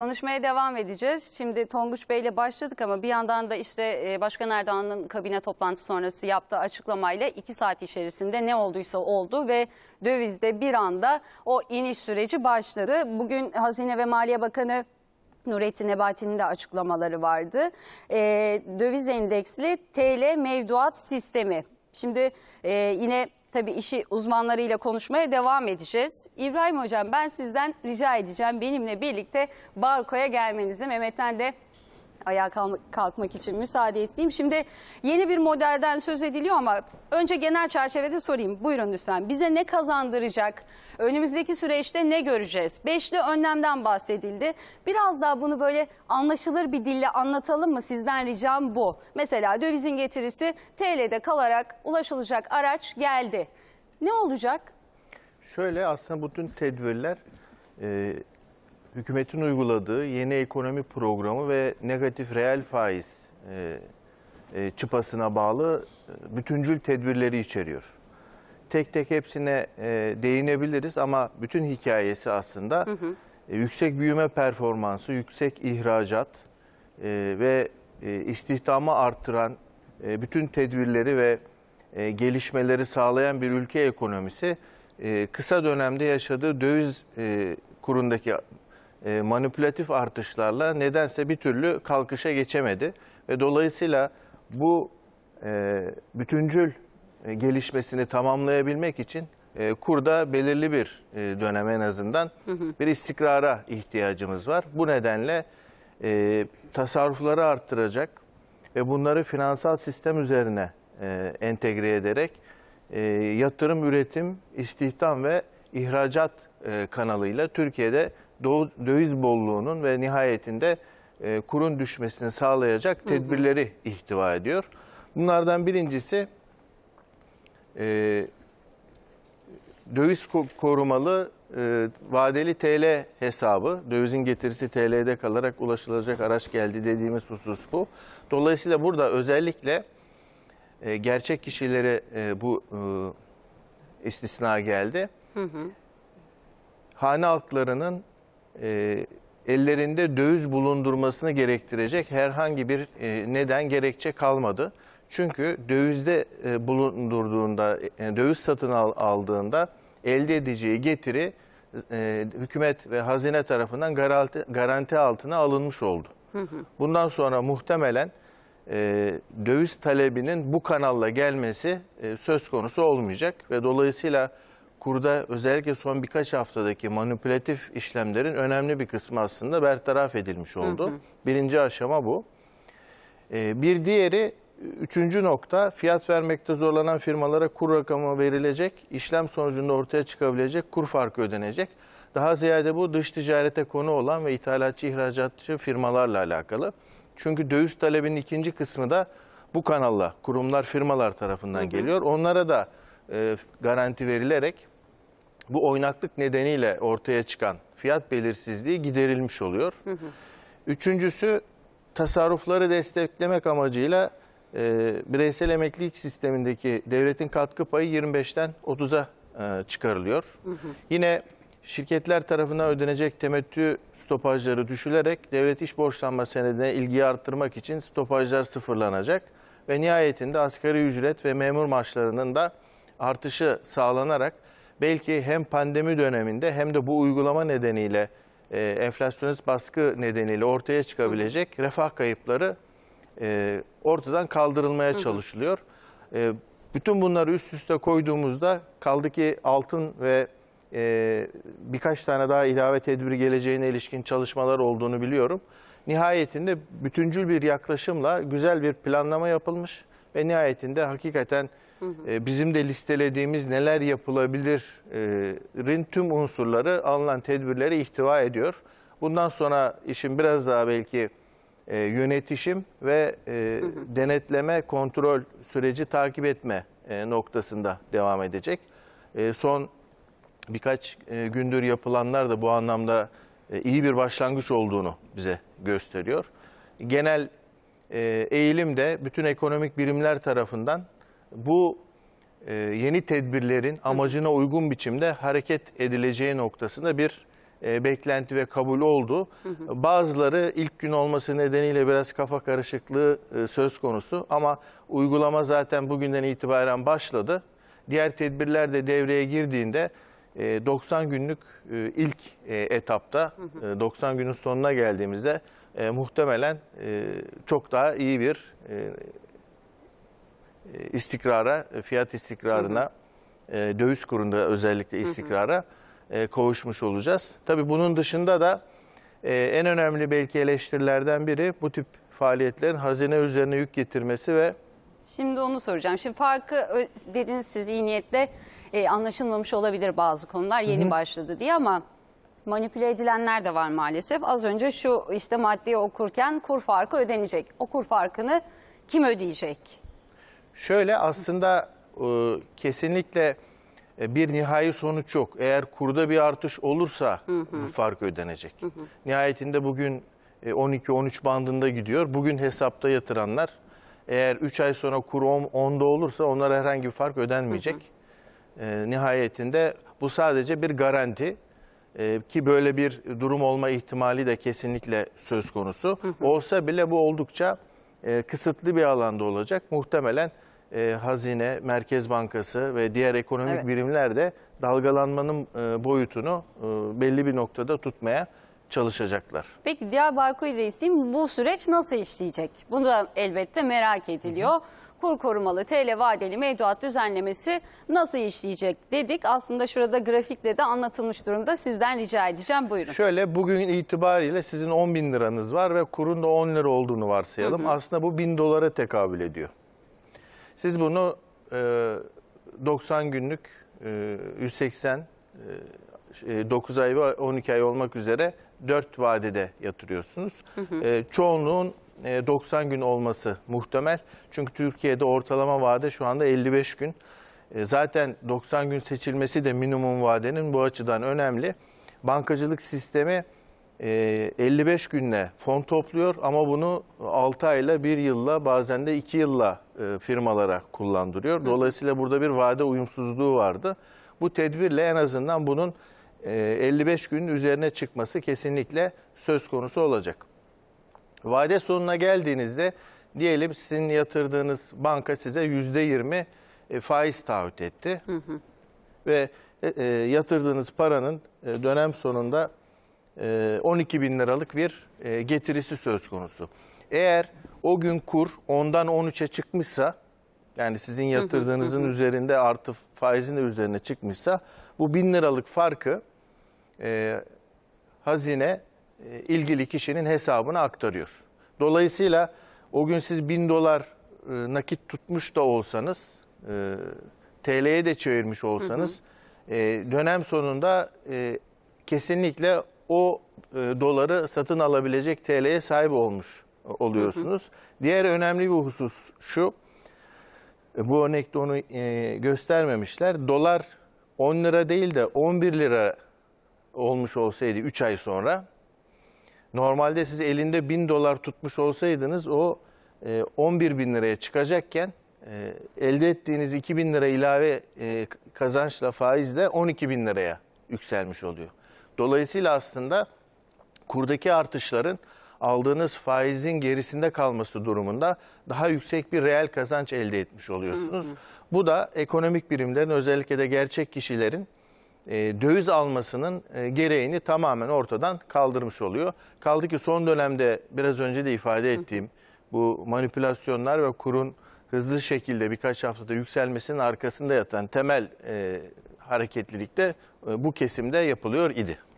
Konuşmaya devam edeceğiz. Şimdi Tonguç Bey ile başladık ama bir yandan da işte e, Başkan Erdoğan'ın kabine toplantısı sonrası yaptığı açıklamayla iki saat içerisinde ne olduysa oldu ve dövizde bir anda o iniş süreci başladı. Bugün Hazine ve Maliye Bakanı Nurettin Nebati'nin de açıklamaları vardı. E, döviz endeksli TL mevduat sistemi. Şimdi e, yine Tabii işi uzmanlarıyla konuşmaya devam edeceğiz. İbrahim Hocam ben sizden rica edeceğim benimle birlikte Barko'ya gelmenizi. Mehmet'ten de ayağa kalkmak için müsaade isteyeyim. Şimdi yeni bir modelden söz ediliyor ama önce genel çerçevede sorayım. Buyurun lütfen bize ne kazandıracak? Önümüzdeki süreçte ne göreceğiz? Beşli önlemden bahsedildi. Biraz daha bunu böyle anlaşılır bir dille anlatalım mı? Sizden ricam bu. Mesela dövizin getirisi TL'de kalarak ulaşılacak araç geldi. Ne olacak? Şöyle aslında bütün tedbirler e, hükümetin uyguladığı yeni ekonomi programı ve negatif reel faiz e, e, çıpasına bağlı e, bütüncül tedbirleri içeriyor. Tek tek hepsine e, değinebiliriz ama bütün hikayesi aslında hı hı. E, yüksek büyüme performansı, yüksek ihracat e, ve e, istihdamı arttıran e, bütün tedbirleri ve e, gelişmeleri sağlayan bir ülke ekonomisi e, kısa dönemde yaşadığı döviz e, kurundaki e, manipülatif artışlarla nedense bir türlü kalkışa geçemedi. Ve dolayısıyla bu e, bütüncül e, gelişmesini tamamlayabilmek için e, kurda belirli bir e, dönem en azından bir istikrara ihtiyacımız var. Bu nedenle e, tasarrufları arttıracak ve bunları finansal sistem üzerine entegre ederek yatırım, üretim, istihdam ve ihracat kanalıyla Türkiye'de döviz bolluğunun ve nihayetinde e, kurun düşmesini sağlayacak tedbirleri hı hı. ihtiva ediyor. Bunlardan birincisi e, döviz korumalı e, vadeli TL hesabı, dövizin getirisi TL'de kalarak ulaşılacak araç geldi dediğimiz husus bu. Dolayısıyla burada özellikle e, gerçek kişilere e, bu e, istisna geldi. Hı hı. Hane halklarının e, ellerinde döviz bulundurmasını gerektirecek herhangi bir e, neden gerekçe kalmadı. Çünkü dövizde e, bulundurduğunda, e, döviz satın al, aldığında elde edeceği getiri e, hükümet ve hazine tarafından garanti, garanti altına alınmış oldu. Bundan sonra muhtemelen e, döviz talebinin bu kanalla gelmesi e, söz konusu olmayacak ve dolayısıyla kurda özellikle son birkaç haftadaki manipülatif işlemlerin önemli bir kısmı aslında bertaraf edilmiş oldu. Hı hı. Birinci aşama bu. Ee, bir diğeri, üçüncü nokta fiyat vermekte zorlanan firmalara kur rakamı verilecek, işlem sonucunda ortaya çıkabilecek kur farkı ödenecek. Daha ziyade bu dış ticarete konu olan ve ithalatçı ihracatçı firmalarla alakalı. Çünkü döviz talebinin ikinci kısmı da bu kanalla kurumlar firmalar tarafından hı hı. geliyor. Onlara da e, garanti verilerek bu oynaklık nedeniyle ortaya çıkan fiyat belirsizliği giderilmiş oluyor. Üçüncüsü tasarrufları desteklemek amacıyla e, bireysel emeklilik sistemindeki devletin katkı payı 25'ten 30'a e, çıkarılıyor. Yine şirketler tarafından ödenecek temettü stopajları düşülerek devlet iş borçlanma senedine ilgiyi arttırmak için stopajlar sıfırlanacak ve nihayetinde asgari ücret ve memur maaşlarının da artışı sağlanarak belki hem pandemi döneminde hem de bu uygulama nedeniyle e, enflasyonist baskı nedeniyle ortaya çıkabilecek refah kayıpları e, ortadan kaldırılmaya çalışılıyor. E, bütün bunları üst üste koyduğumuzda kaldı ki altın ve e, birkaç tane daha ilave tedbir geleceğine ilişkin çalışmalar olduğunu biliyorum nihayetinde bütüncül bir yaklaşımla güzel bir planlama yapılmış ve nihayetinde hakikaten e, bizim de listelediğimiz neler yapılabilirin e, tüm unsurları alınan tedbirlere ihtiva ediyor. Bundan sonra işin biraz daha belki e, yönetişim ve denetleme, kontrol süreci takip etme noktasında devam edecek. son birkaç gündür yapılanlar da bu anlamda e, iyi bir başlangıç olduğunu bize gösteriyor. Genel e, eğilim de bütün ekonomik birimler tarafından bu e, yeni tedbirlerin amacına uygun biçimde hareket edileceği noktasında bir beklenti ve kabul oldu. Bazıları ilk gün olması nedeniyle biraz kafa karışıklığı söz konusu ama uygulama zaten bugünden itibaren başladı. Diğer tedbirler de devreye girdiğinde 90 ee, günlük e, ilk e, etapta 90 e, günün sonuna geldiğimizde muhtemelen çok daha iyi bir istikrara, fiyat istikrarına, döviz kurunda özellikle istikrara kavuşmuş olacağız. Tabii bunun dışında da en önemli belki eleştirilerden biri bu tip faaliyetlerin hazine üzerine yük getirmesi ve Şimdi onu soracağım. Şimdi farkı dediniz siz iyi niyetle e, anlaşılmamış olabilir bazı konular yeni Hı -hı. başladı diye ama manipüle edilenler de var maalesef. Az önce şu işte maddeyi okurken kur farkı ödenecek. O kur farkını kim ödeyecek? Şöyle aslında e, kesinlikle e, bir nihai sonuç yok. Eğer kurda bir artış olursa hı hı. bu fark ödenecek. Hı hı. Nihayetinde bugün 12-13 e, bandında gidiyor. Bugün hesapta yatıranlar eğer 3 ay sonra kur 10'da olursa onlara herhangi bir fark ödenmeyecek. Hı hı. nihayetinde bu sadece bir garanti ki böyle bir durum olma ihtimali de kesinlikle söz konusu. Hı hı. Olsa bile bu oldukça kısıtlı bir alanda olacak. Muhtemelen Hazine, Merkez Bankası ve diğer ekonomik evet. birimler de dalgalanmanın boyutunu belli bir noktada tutmaya çalışacaklar. Peki Diyarbakır ile isteyeyim bu süreç nasıl işleyecek? Bunu da elbette merak ediliyor. Hı hı. Kur korumalı TL vadeli mevduat düzenlemesi nasıl işleyecek dedik. Aslında şurada grafikle de anlatılmış durumda. Sizden rica edeceğim buyurun. Şöyle bugün itibariyle sizin 10 bin liranız var ve kurun da 10 lira olduğunu varsayalım. Hı hı. Aslında bu 1000 dolara tekabül ediyor. Siz bunu e, 90 günlük e, 180 e, 9 e, ay ve 12 ay olmak üzere 4 vadede yatırıyorsunuz. Hı hı. E, çoğunluğun 90 e, gün olması muhtemel. Çünkü Türkiye'de ortalama vade şu anda 55 gün. Zaten 90 gün seçilmesi de minimum vadenin bu açıdan önemli. Bankacılık sistemi 55 günle fon topluyor ama bunu 6 ayla 1 yılla bazen de 2 yılla firmalara kullandırıyor. Dolayısıyla burada bir vade uyumsuzluğu vardı. Bu tedbirle en azından bunun 55 ee, günün üzerine çıkması kesinlikle söz konusu olacak. Vade sonuna geldiğinizde diyelim sizin yatırdığınız banka size %20 e, faiz taahhüt etti. Hı hı. Ve e, e, yatırdığınız paranın dönem sonunda 12 bin liralık bir getirisi söz konusu. Eğer o gün kur ondan 13'e çıkmışsa yani sizin yatırdığınızın üzerinde artı faizin de üzerine çıkmışsa bu bin liralık farkı e, hazine e, ilgili kişinin hesabına aktarıyor. Dolayısıyla o gün siz bin dolar e, nakit tutmuş da olsanız, e, TL'ye de çevirmiş olsanız hı hı. E, dönem sonunda e, kesinlikle o e, doları satın alabilecek TL'ye sahip olmuş oluyorsunuz. Hı hı. Diğer önemli bir husus şu. E, bu örnekte onu e, göstermemişler. Dolar 10 lira değil de 11 lira olmuş olsaydı 3 ay sonra normalde siz elinde 1000 dolar tutmuş olsaydınız o e, 11 bin liraya çıkacakken e, elde ettiğiniz 2 bin lira ilave e, kazançla faizle 12 bin liraya yükselmiş oluyor. Dolayısıyla aslında kurdaki artışların aldığınız faizin gerisinde kalması durumunda daha yüksek bir reel kazanç elde etmiş oluyorsunuz. Hı hı. Bu da ekonomik birimlerin özellikle de gerçek kişilerin e, döviz almasının e, gereğini tamamen ortadan kaldırmış oluyor. Kaldı ki son dönemde biraz önce de ifade ettiğim hı. bu manipülasyonlar ve kurun hızlı şekilde birkaç haftada yükselmesinin arkasında yatan temel e, hareketlilikte e, bu kesimde yapılıyor idi.